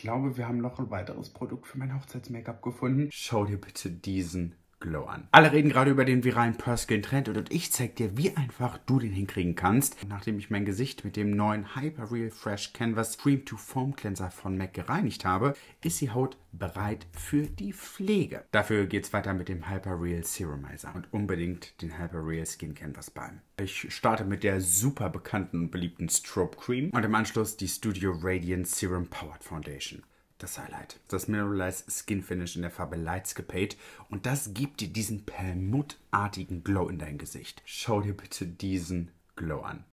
glaube, wir haben noch ein weiteres Produkt für mein Hochzeits-Make-up gefunden. Schau dir bitte diesen Glow an. Alle reden gerade über den viralen Perskin-Trend und ich zeig dir, wie einfach du den hinkriegen kannst. Nachdem ich mein Gesicht mit dem neuen Hyper Real Fresh Canvas Cream to Foam Cleanser von MAC gereinigt habe, ist die Haut bereit für die Pflege. Dafür geht's weiter mit dem Hyper Real Serumizer und unbedingt den Hyper Real Skin Canvas Balm. Ich starte mit der super bekannten und beliebten Strobe Cream und im Anschluss die Studio Radiant Serum Powered Foundation das Highlight. Das Mineralize Skin Finish in der Farbe Lights Capate. Und das gibt dir diesen perlmuttartigen Glow in dein Gesicht. Schau dir bitte diesen Glow an.